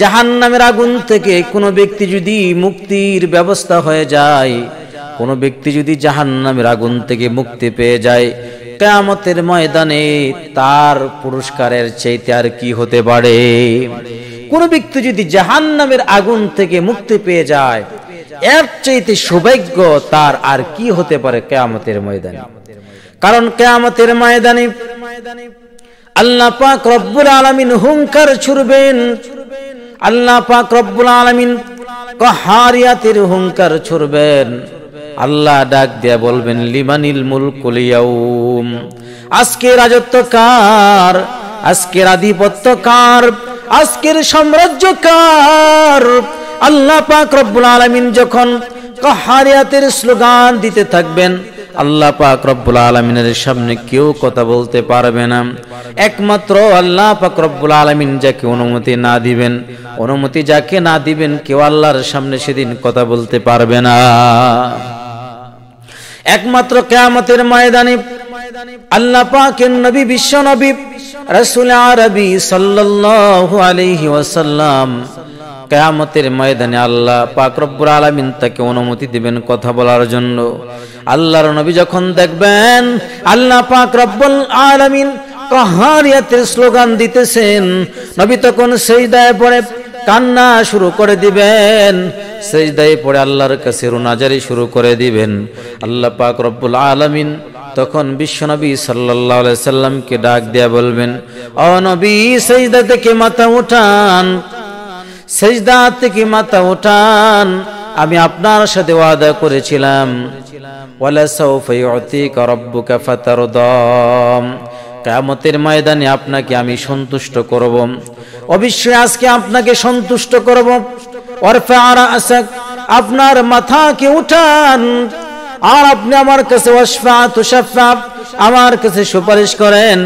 জাহান নামের আগুন থেকে কোনো ব্যক্তি যদি মুক্তির ব্যবস্থা হয়ে যায় কোনো ব্যক্তি যদি জাহান নামের আগুন থেকে মুক্তি পেয়ে যায় কেয়ামতের ময়দানে তার পুরস্কারের চাইতে আর কি হতে পারে কোনো ব্যক্তি যদি জাহান নামের আগুন থেকে মুক্তি পেয়ে যায় এর চাইতে সৌভাগ্য তার আর কি হতে পারে কেয়ামতের ময়দানে কারণ কেয়ামতের ময়দানে আল্লাহ পাক রব্বুল আলামিন হুঙ্কার ছুড়বেন আল্লাহ পাক রব্বুল আলমিন কহারিয়াতির হুঙ্কার ছুড়বেন আল্লাহ ডাক দিয়া বলবেন লিমানিল মুল কুলিয়াউম আজকে রাজত্ব কার আজকের আধিপত্য কার আজকের সাম্রাজ্য কার আল্লাহ পাক রব্বুল আলমিন যখন কহারিয়াতের স্লোগান দিতে থাকবেন আল্লাহ পাক রব্বুল আলমিনের সামনে কেউ কথা বলতে পারবে না একমাত্র আল্লাহ পাক রব্বুল আলমিন যাকে অনুমতি না দিবেন অনুমতি যাকে না দিবেন কেউ আল্লাহর সামনে সেদিন কথা বলতে পারবে না একমাত্র কেয়ামতের ময়দানে আল্লাহ পাকের নবী বিশ্ব নবী রসুল আরবি সাল্লাল্লাহু আলাইহি ওয়াসাল্লাম কেয়ামতের ময়দানে আল্লাহ পাকরব্বুর আলমিন তাকে অনুমতি দিবেন কথা বলার জন্য আল্লাহর নবী যখন দেখবেন আল্লাহ পাকরব্বুল আলমিন কাহারিয়াতের স্লোগান দিতেছেন নবী তখন সেই দায় পরে কান্না শুরু করে দিবেন সেই দায় পরে আল্লাহর কাছে রুনাজারি শুরু করে দিবেন আল্লাহ পাক রব্বুল আলমিন তখন বিশ্বনবী সাল্লাহ সাল্লামকে ডাক দেয়া বলবেন অনবী সেই থেকে মাথা উঠান সেজদা থেকে মাথা উঠান আমি আপনার সাথে ওয়াদা করেছিলাম কামতের ময়দানে আপনাকে আমি সন্তুষ্ট করব অবশ্যই আজকে আপনাকে সন্তুষ্ট করব আপনার মাথাকে উঠান আর আপনি আমার কাছে আমার কাছে সুপারিশ করেন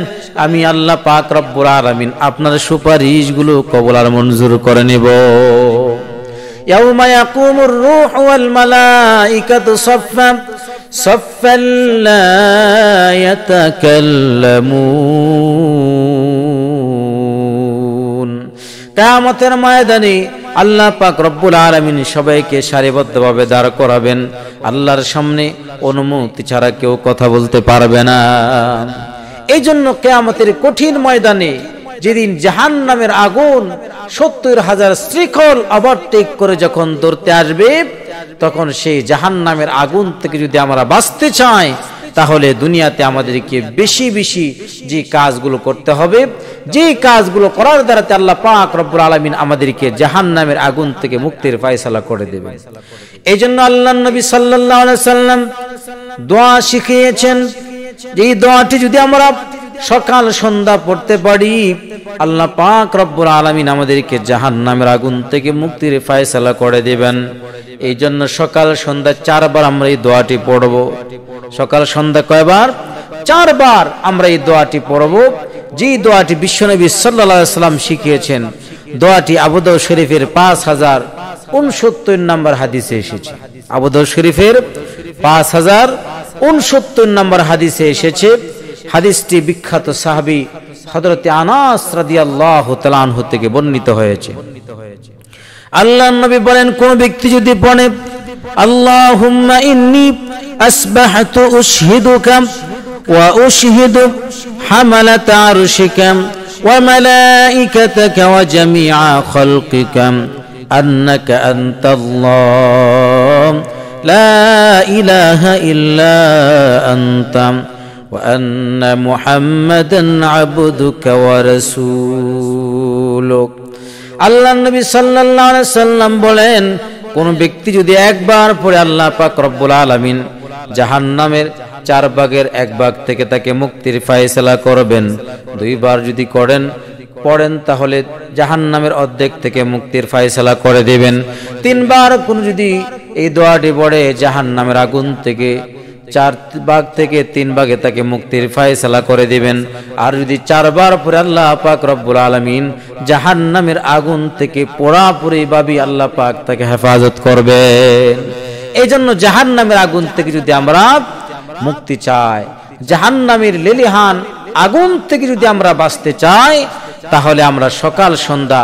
আমি আল্লাহ পাক রব্বুর আলামিন আপনার সুপারিশগুলো কবল আর মঞ্জুর করে নেব يوم يقوم الروح والملائكة صفا صفا لا يتكلمون কামতের ময়দানে আল্লাহ পাক রব্বুল আলমিন সবাইকে সারিবদ্ধভাবে দাঁড় করাবেন আল্লাহর সামনে অনুমতি ছাড়া কেউ কথা বলতে পারবে না এই জন্য কেয়ামতের কঠিন ময়দানে যেদিন জাহান নামের আগুন সত্তর হাজার শৃখল ওভারটেক করে যখন ধরতে আসবে তখন সেই জাহান নামের আগুন থেকে যদি আমরা বাঁচতে চাই তাহলে দুনিয়াতে আমাদেরকে বেশি বেশি যে কাজগুলো করতে হবে যে কাজগুলো করার দ্বারা আল্লাহ পাক রব্বুল আলমিন আমাদেরকে জাহান নামের আগুন থেকে মুক্তির ফায়সালা করে দেবে এই জন্য আল্লাহ নবী সাল্লাহ সাল্লাম দোয়া শিখিয়েছেন যে দোয়াটি যদি আমরা সকাল সন্ধ্যা পড়তে পারি আল্লাহ পাক রব্বুল আলমিন আমাদেরকে জাহান নামের আগুন থেকে মুক্তির ফায়সালা করে দেবেন এই জন্য সকাল সন্ধ্যা চারবার আমরা এই দোয়াটি পড়ব সকাল সন্ধ্যা কয়বার চারবার আমরা এই দোয়াটি পড়ব যে দোয়াটি বিশ্বনবী সাল্লা সাল্লাম শিখিয়েছেন দোয়াটি আবুদাউ শরীফের পাঁচ হাজার উনসত্তর নম্বর হাদিসে এসেছে আবুদাউ শরীফের পাঁচ হাজার উনসত্তর নম্বর হাদিসে এসেছে হাদিসটি বিখ্যাত সাহাবি হজরতে আনাস রাদিয়াল্লাহু তাআলা থেকে বর্ণিত হয়েছে আল্লাহ নবী বলেন কোন ব্যক্তি যদি বলে আল্লাহুম্মা ইন্নী আসবাহতু উশহিদুকা ওয়া উশহিদু হামালাত আরশিকা ওয়া মালাইকাতাকা ওয়া জামিআ খালকিকা আন্নাকা আনতাল্লাহ لا إله إلا أنت وأن محمدا عبدك ورسولك আল্লাহ নবী সাল্লাল্লাহু আলাইহি সাল্লাম বলেন কোন ব্যক্তি যদি একবার পড়ে আল্লাহ পাক রব্বুল আলামিন জাহান্নামের চার ভাগের এক ভাগ থেকে তাকে মুক্তির ফায়সালা করবেন দুইবার যদি করেন পড়েন তাহলে জাহান্নামের অর্ধেক থেকে মুক্তির ফায়সালা করে দেবেন তিনবার কোন যদি এই দোয়াটি পড়ে জাহান নামের আগুন থেকে চার বাঘ থেকে তিন বাঘে তাকে মুক্তির ফায়সালা করে দিবেন আর যদি চারবার পরে আল্লাহ পাক রব্বুল আলমিন জাহান নামের আগুন থেকে পোড়াপুরি বাবি আল্লাহ পাক তাকে হেফাজত করবেন এই জন্য জাহান নামের আগুন থেকে যদি আমরা মুক্তি চাই জাহান নামের লেলিহান আগুন থেকে যদি আমরা বাঁচতে চাই তাহলে আমরা সকাল সন্ধ্যা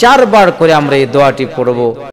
চারবার করে আমরা এই দোয়াটি পড়ব